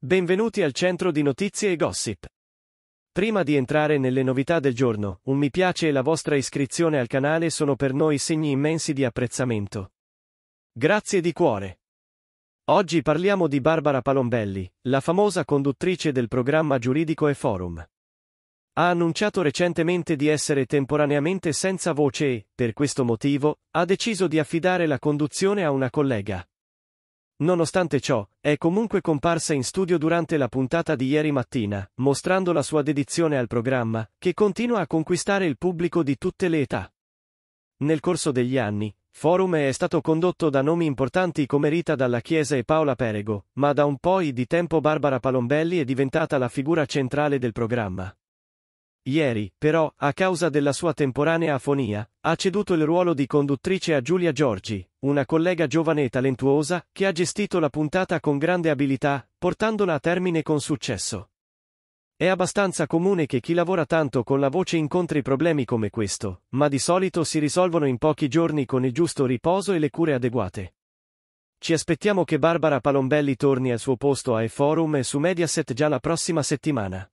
Benvenuti al centro di notizie e gossip. Prima di entrare nelle novità del giorno, un mi piace e la vostra iscrizione al canale sono per noi segni immensi di apprezzamento. Grazie di cuore. Oggi parliamo di Barbara Palombelli, la famosa conduttrice del programma giuridico e forum. Ha annunciato recentemente di essere temporaneamente senza voce e, per questo motivo, ha deciso di affidare la conduzione a una collega. Nonostante ciò, è comunque comparsa in studio durante la puntata di ieri mattina, mostrando la sua dedizione al programma, che continua a conquistare il pubblico di tutte le età. Nel corso degli anni, Forum è stato condotto da nomi importanti come Rita Dalla Chiesa e Paola Perego, ma da un po' di tempo Barbara Palombelli è diventata la figura centrale del programma. Ieri, però, a causa della sua temporanea afonia, ha ceduto il ruolo di conduttrice a Giulia Giorgi, una collega giovane e talentuosa, che ha gestito la puntata con grande abilità, portandola a termine con successo. È abbastanza comune che chi lavora tanto con la voce incontri problemi come questo, ma di solito si risolvono in pochi giorni con il giusto riposo e le cure adeguate. Ci aspettiamo che Barbara Palombelli torni al suo posto ai forum e su Mediaset già la prossima settimana.